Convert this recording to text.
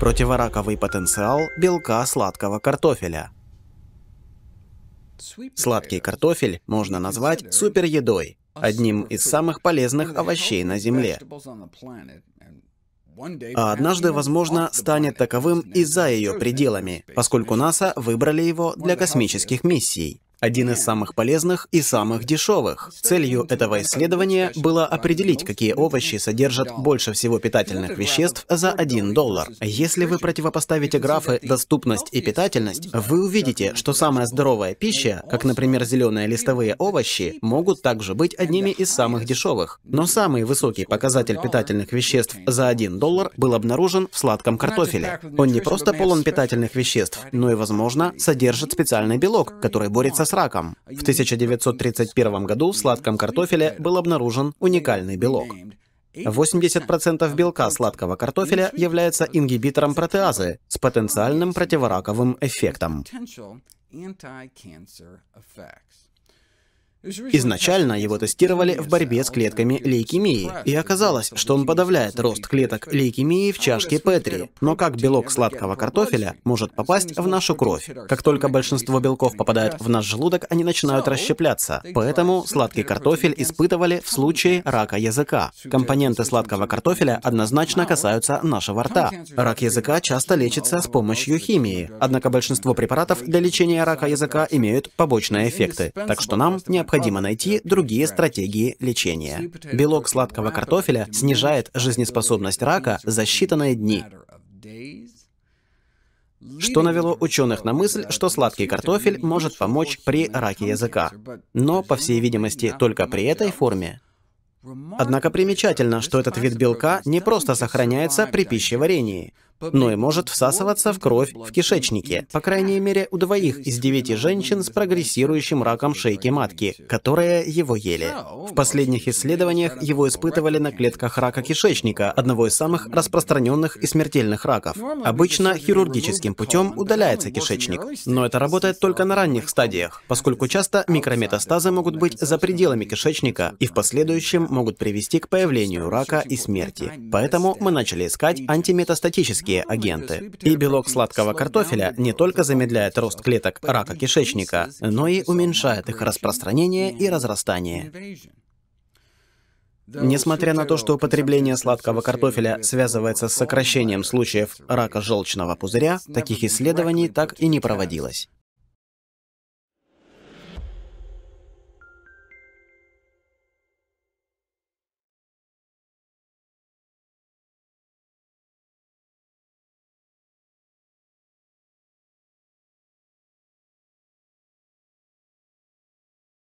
Противораковый потенциал белка сладкого картофеля. Сладкий картофель можно назвать супередой, одним из самых полезных овощей на Земле. А однажды, возможно, станет таковым и за ее пределами, поскольку НАСА выбрали его для космических миссий один из самых полезных и самых дешевых. Целью этого исследования было определить, какие овощи содержат больше всего питательных веществ за 1 доллар. Если вы противопоставите графы «доступность» и «питательность», вы увидите, что самая здоровая пища, как, например, зеленые листовые овощи, могут также быть одними из самых дешевых. Но самый высокий показатель питательных веществ за 1 доллар был обнаружен в сладком картофеле. Он не просто полон питательных веществ, но и, возможно, содержит специальный белок, который борется с раком. В 1931 году в сладком картофеле был обнаружен уникальный белок. 80% белка сладкого картофеля является ингибитором протеазы с потенциальным противораковым эффектом. Изначально его тестировали в борьбе с клетками лейкемии, и оказалось, что он подавляет рост клеток лейкемии в чашке Петри. Но как белок сладкого картофеля может попасть в нашу кровь? Как только большинство белков попадает в наш желудок, они начинают расщепляться. Поэтому сладкий картофель испытывали в случае рака языка. Компоненты сладкого картофеля однозначно касаются нашего рта. Рак языка часто лечится с помощью химии, однако большинство препаратов для лечения рака языка имеют побочные эффекты, так что нам необходимо необходимо найти другие стратегии лечения. Белок сладкого картофеля снижает жизнеспособность рака за считанные дни. Что навело ученых на мысль, что сладкий картофель может помочь при раке языка, но, по всей видимости, только при этой форме. Однако примечательно, что этот вид белка не просто сохраняется при пищеварении, но ну и может всасываться в кровь в кишечнике. По крайней мере, у двоих из девяти женщин с прогрессирующим раком шейки матки, которые его ели. В последних исследованиях его испытывали на клетках рака кишечника, одного из самых распространенных и смертельных раков. Обычно хирургическим путем удаляется кишечник, но это работает только на ранних стадиях, поскольку часто микрометастазы могут быть за пределами кишечника и в последующем могут привести к появлению рака и смерти. Поэтому мы начали искать антиметастатические химические агенты. И белок сладкого картофеля не только замедляет рост клеток рака кишечника, но и уменьшает их распространение и разрастание. Несмотря на то, что употребление сладкого картофеля связывается с сокращением случаев рака желчного пузыря, таких исследований так и не проводилось.